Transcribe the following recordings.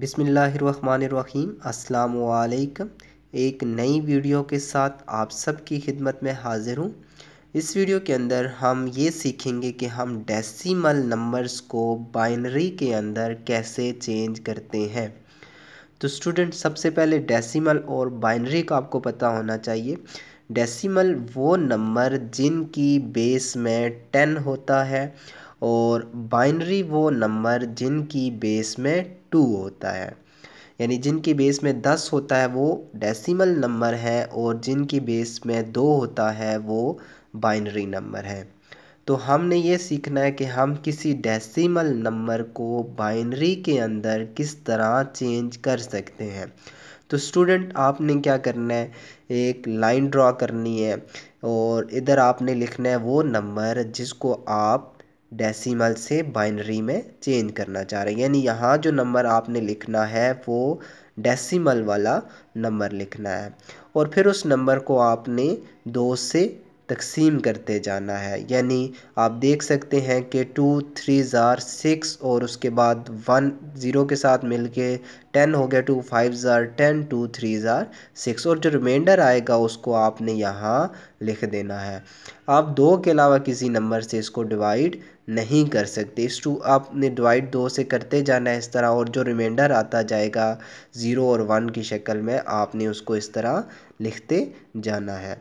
बिसमीम् अल्लाम एक नई वीडियो के साथ आप सब की खिदमत में हाज़िर हूँ इस वीडियो के अंदर हम ये सीखेंगे कि हम डेसिमल नंबर्स को बाइनरी के अंदर कैसे चेंज करते हैं तो स्टूडेंट सबसे पहले डेसिमल और बाइनरी का आपको पता होना चाहिए डेसिमल वो नंबर जिनकी बेस में टेन होता है और बाइनरी वो नंबर जिनकी बेस में टू होता है यानी जिनकी बेस में दस होता है वो डेसिमल नंबर है और जिनकी बेस में दो होता है वो बाइनरी नंबर है तो हमने ये सीखना है कि हम किसी डेसिमल नंबर को बाइनरी के अंदर किस तरह चेंज कर सकते हैं तो स्टूडेंट आपने क्या करना है एक लाइन ड्रॉ करनी है और इधर आपने लिखना है वो नंबर जिसको आप डेसिमल से बाइनरी में चेंज करना चाह रहे हैं यानी यहाँ जो नंबर आपने लिखना है वो डेसिमल वाला नंबर लिखना है और फिर उस नंबर को आपने दो से तकसीम करते जाना है यानी आप देख सकते हैं कि टू थ्री ज़ार सिक्स और उसके बाद वन ज़ीरो के साथ मिल के टेन हो गया टू फाइव ज़ार टेन टू थ्री ज़ार सिक्स और जो रिमाइंडर आएगा उसको आपने यहाँ लिख देना है आप दो के अलावा किसी नंबर से इसको डिवाइड नहीं कर सकते इस टू आपने डिवाइड दो से करते जाना है इस तरह और जो रिमाइंडर आता जाएगा ज़ीरो और वन की शक्ल में आपने उसको इस तरह लिखते जाना है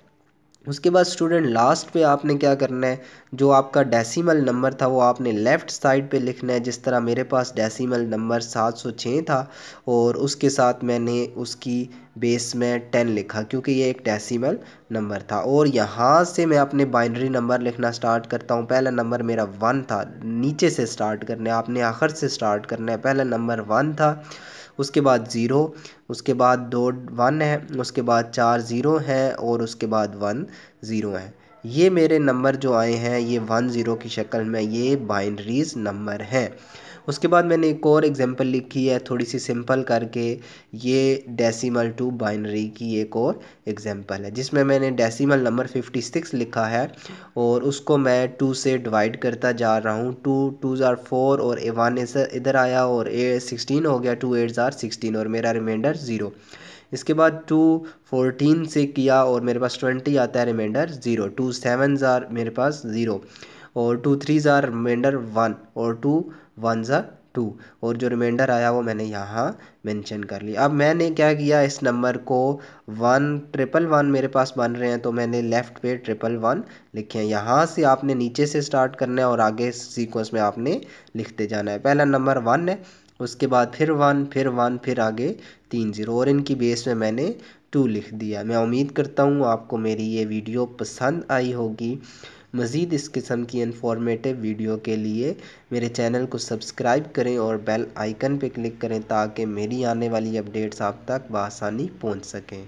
उसके बाद स्टूडेंट लास्ट पे आपने क्या करना है जो आपका डेसिमल नंबर था वो आपने लेफ़्ट साइड पे लिखना है जिस तरह मेरे पास डेसिमल नंबर 706 था और उसके साथ मैंने उसकी बेस में 10 लिखा क्योंकि ये एक डेसिमल नंबर था और यहाँ से मैं अपने बाइनरी नंबर लिखना स्टार्ट करता हूँ पहला नंबर मेरा वन था नीचे से स्टार्ट करना है आपने आखिर से स्टार्ट करना है पहला नंबर वन था उसके बाद ज़ीरो उसके बाद दो वन है उसके बाद चार ज़ीरो हैं और उसके बाद वन ज़ीरो है ये मेरे नंबर जो आए हैं ये वन ज़ीरो की शक्ल में ये बाइनरीज़ नंबर हैं उसके बाद मैंने एक और एग्जांपल लिखी है थोड़ी सी सिंपल करके ये डेसिमल टू बाइनरी की एक और एग्जांपल है जिसमें मैंने डेसिमल नंबर फिफ्टी सिक्स लिखा है और उसको मैं टू से डिवाइड करता जा रहा हूँ टू टू ज़ार फोर और ए वन इधर आया और ए सिक्सटीन हो गया टू एट ज़ार सिक्सटीन और मेरा रिमाइंडर ज़ीरो इसके बाद टू फोर्टीन से किया और मेरे पास ट्वेंटी आता है रिमाइंडर ज़ीरो टू सेवन ज़ार मेरे पास ज़ीरो और टू थ्री ज़ार रिमाइंडर वन और टू वन ज़ार टू और जो रिमाइंडर आया वो मैंने यहाँ मेंशन कर लिया अब मैंने क्या किया इस नंबर को वन ट्रिपल वन मेरे पास बन रहे हैं तो मैंने लेफ़्ट पे ट्रिपल वन लिखे हैं यहाँ से आपने नीचे से स्टार्ट करना है और आगे सीक्वेंस में आपने लिखते जाना है पहला नंबर वन है उसके बाद फिर वन फिर वन फिर आगे तीन जीरो और इनकी बेस में मैंने टू लिख दिया मैं उम्मीद करता हूँ आपको मेरी ये वीडियो पसंद आई होगी मज़ीद इस किस्म की इन्फॉर्मेटिव वीडियो के लिए मेरे चैनल को सब्सक्राइब करें और बेल आइकन पर क्लिक करें ताकि मेरी आने वाली अपडेट्स आप तक बसानी पहुँच सकें